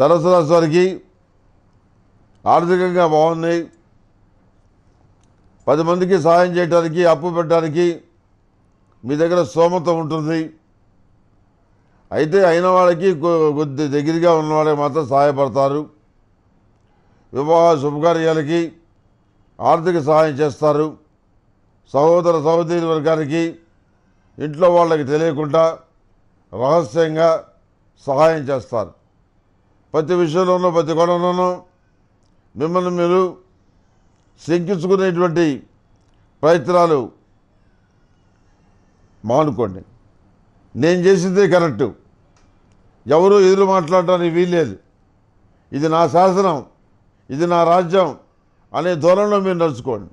ధనుసు రాశి వారికి ఆర్థికంగా బాగున్నాయి పది మందికి సహాయం చేయడానికి అప్పు పెట్టడానికి మీ దగ్గర స్తోమత ఉంటుంది అయితే అయిన వాళ్ళకి కొద్ది దగ్గరగా ఉన్నవాళ్ళకి మాత్రం సహాయపడతారు వివాహ శుభకార్యాలకి ఆర్థిక సహాయం చేస్తారు సహోదర సహోదరి వర్గానికి ఇంట్లో వాళ్ళకి తెలియకుండా రహస్యంగా సహాయం చేస్తారు ప్రతి విషయంలోనూ ప్రతి కోణంలోనూ మిమ్మల్ని మీరు శంకించుకునేటువంటి ప్రయత్నాలు మానుకోండి నేను చేసిందే కరెక్టు ఎవరు ఎదురు మాట్లాడటానికి వీల్లేదు ఇది నా శాసనం ఇది నా రాజ్యం అనే ధోరణిలో మీరు నడుచుకోండి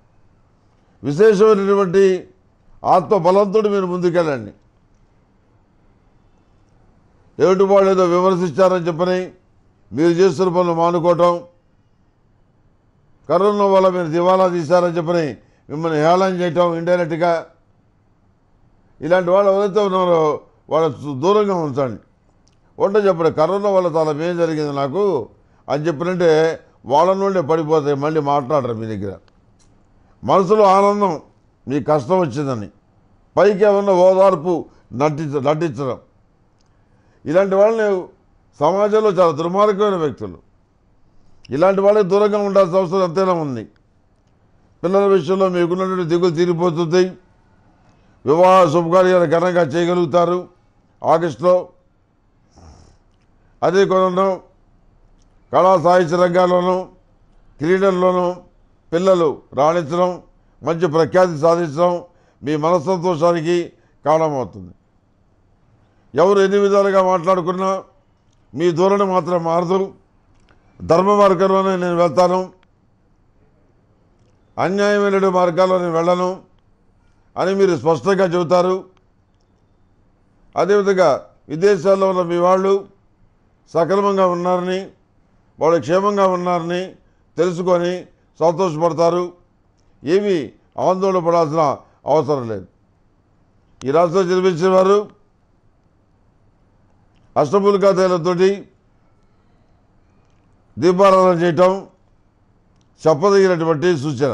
విశేషమైనటువంటి ఆత్మబలంతో మీరు ముందుకెళ్ళండి వాళ్ళు ఏదో విమర్శించారని చెప్పని మీరు చేస్తున్న పనులు మానుకోవటం కరోనా వల్ల మీరు దివాలా తీశారని చెప్పని మిమ్మల్ని హేళన చేయటం ఇండైరెక్ట్గా ఇలాంటి వాళ్ళు ఎవరైతే ఉన్నారో వాళ్ళు దూరంగా ఉంచండి ఉంటే చెప్పండి కరోనా వల్ల చాలా ఏం జరిగింది నాకు అని చెప్పినంటే వాళ్ళ నుండి పడిపోతాయి మళ్ళీ మాట్లాడరు మీ దగ్గర మనసులో ఆనందం మీ కష్టం వచ్చిందని పైకి ఏమన్నా ఓదార్పు నటించ నటించడం ఇలాంటి వాళ్ళని సమాజంలో చాలా దుర్మార్గమైన వ్యక్తులు ఇలాంటి వాళ్ళకి దూరంగా ఉండాల్సిన అవసరం అంతేనా ఉంది పిల్లల విషయంలో మీకున్నటువంటి దిగులు తీరిపోతుంది వివాహ శుభకార్యాలు ఘనంగా చేయగలుగుతారు ఆగస్టులో అదే కొనడం కళా సాహిత్య రంగాల్లోనూ క్రీడల్లోనూ పిల్లలు రాణించడం మంచి ప్రఖ్యాతి సాధించడం మీ మనస్సంతోషానికి కారణమవుతుంది ఎవరు ఎన్ని విధాలుగా మాట్లాడుకున్నా మీ ధోరణి మాత్రం మారదు ధర్మ మార్గంలోనే నేను వెళ్తాను అన్యాయమైన మార్గాల్లో నేను వెళ్ళను అని మీరు స్పష్టంగా చెబుతారు అదేవిధంగా విదేశాల్లో ఉన్న మీ వాళ్ళు సక్రమంగా ఉన్నారని వాళ్ళు క్షేమంగా ఉన్నారని తెలుసుకొని సంతోషపడతారు ఏమీ ఆందోళన పడాల్సిన అవసరం లేదు ఈ రాష్ట్రంలో చదివించిన వారు అష్టపులికా తేలతోటి దీపారాధన చేయటం చెప్పదగినటువంటి సూచన